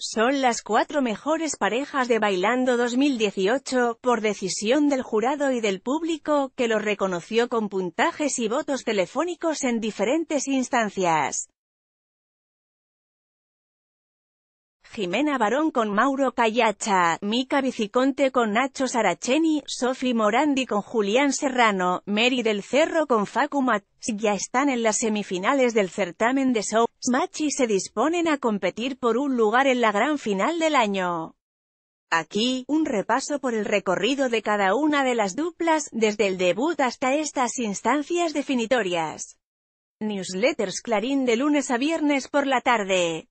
Son las cuatro mejores parejas de Bailando 2018, por decisión del jurado y del público, que los reconoció con puntajes y votos telefónicos en diferentes instancias. Jimena Barón con Mauro Callacha, Mica Viciconte con Nacho Saraceni, Sofi Morandi con Julián Serrano, Mary del Cerro con Facu Mat ya están en las semifinales del certamen de Show Machi y se disponen a competir por un lugar en la gran final del año. Aquí, un repaso por el recorrido de cada una de las duplas, desde el debut hasta estas instancias definitorias. Newsletters Clarín de lunes a viernes por la tarde.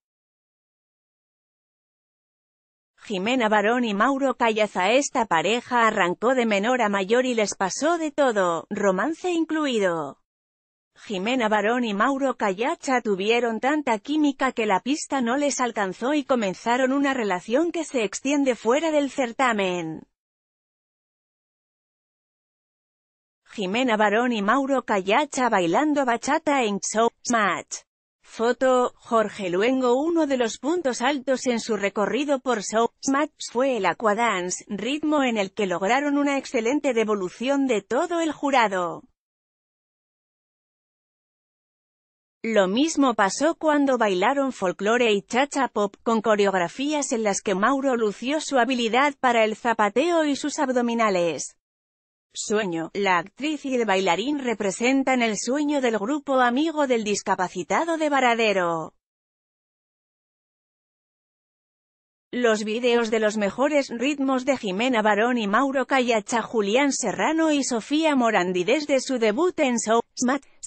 Jimena Barón y Mauro Callaza esta pareja arrancó de menor a mayor y les pasó de todo, romance incluido. Jimena Barón y Mauro Callacha tuvieron tanta química que la pista no les alcanzó y comenzaron una relación que se extiende fuera del certamen. Jimena Barón y Mauro Callacha bailando bachata en Show Match. Foto, Jorge Luengo Uno de los puntos altos en su recorrido por Showmatch fue el Aquadance, ritmo en el que lograron una excelente devolución de todo el jurado. Lo mismo pasó cuando bailaron folclore y chacha pop, con coreografías en las que Mauro lució su habilidad para el zapateo y sus abdominales. Sueño, la actriz y el bailarín representan el sueño del grupo amigo del discapacitado de Varadero. Los videos de los mejores ritmos de Jimena Barón y Mauro Callacha Julián Serrano y Sofía Morandi desde su debut en Show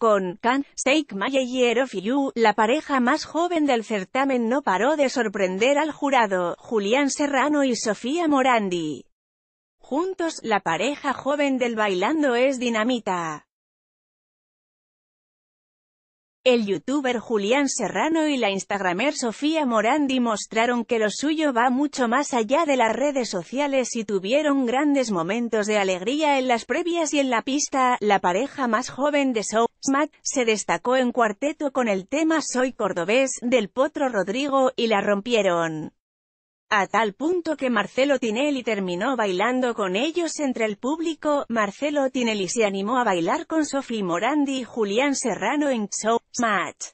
con Can, Take My Year la pareja más joven del certamen no paró de sorprender al jurado, Julián Serrano y Sofía Morandi. Juntos, la pareja joven del bailando es dinamita. El youtuber Julián Serrano y la instagramer Sofía Morandi mostraron que lo suyo va mucho más allá de las redes sociales y tuvieron grandes momentos de alegría en las previas y en la pista. La pareja más joven de Show se destacó en cuarteto con el tema Soy Cordobés del Potro Rodrigo y la rompieron a tal punto que Marcelo Tinelli terminó bailando con ellos entre el público, Marcelo Tinelli se animó a bailar con Sophie Morandi y Julián Serrano en Show Match.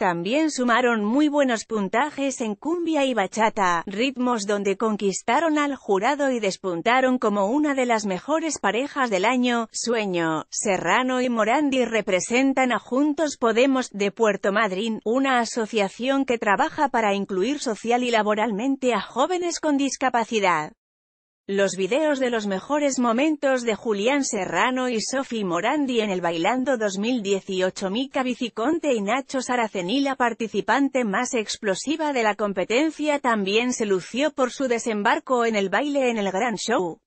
También sumaron muy buenos puntajes en cumbia y bachata, ritmos donde conquistaron al jurado y despuntaron como una de las mejores parejas del año. Sueño, Serrano y Morandi representan a Juntos Podemos de Puerto Madryn, una asociación que trabaja para incluir social y laboralmente a jóvenes con discapacidad. Los videos de los mejores momentos de Julián Serrano y Sophie Morandi en el Bailando 2018 Mica Viciconte y Nacho Saraceni la participante más explosiva de la competencia también se lució por su desembarco en el baile en el Gran Show.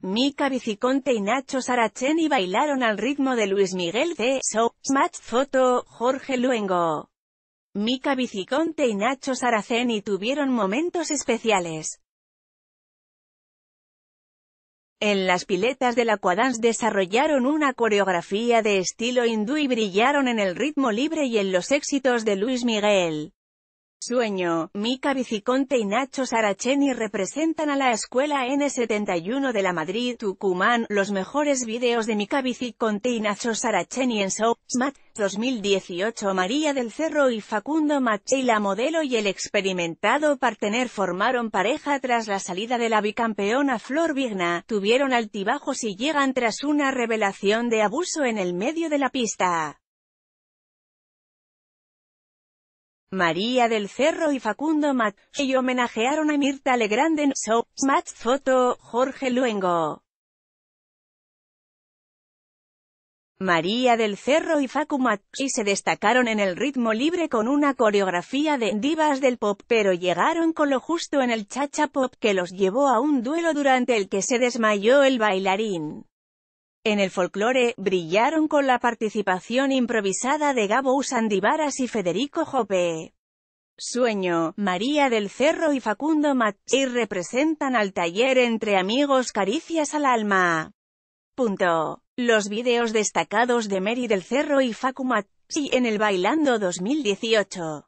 Mica Viciconte y Nacho Saraceni bailaron al ritmo de Luis Miguel de Show, Match Foto, Jorge Luengo. Mika Viciconte y Nacho Saraceni tuvieron momentos especiales. En las piletas del Aquadance desarrollaron una coreografía de estilo hindú y brillaron en el ritmo libre y en los éxitos de Luis Miguel. Sueño, Mica Viciconte y Nacho Saraceni representan a la escuela N71 de la Madrid, Tucumán, los mejores videos de Mica Viciconte y Nacho Saraceni en Show, 2018 María del Cerro y Facundo Maché la modelo y el experimentado partener formaron pareja tras la salida de la bicampeona Flor Vigna, tuvieron altibajos y llegan tras una revelación de abuso en el medio de la pista. María del Cerro y Facundo y homenajearon a Mirta Legrand en So, Match Foto, Jorge Luengo. María del Cerro y Facu y se destacaron en el ritmo libre con una coreografía de divas del pop, pero llegaron con lo justo en el Chachapop, pop que los llevó a un duelo durante el que se desmayó el bailarín. En el folclore, brillaron con la participación improvisada de Gabo Usandivaras y Federico Jope. Sueño, María del Cerro y Facundo y representan al taller Entre Amigos Caricias al Alma. Punto. Los videos destacados de Mary del Cerro y Facu y en el Bailando 2018.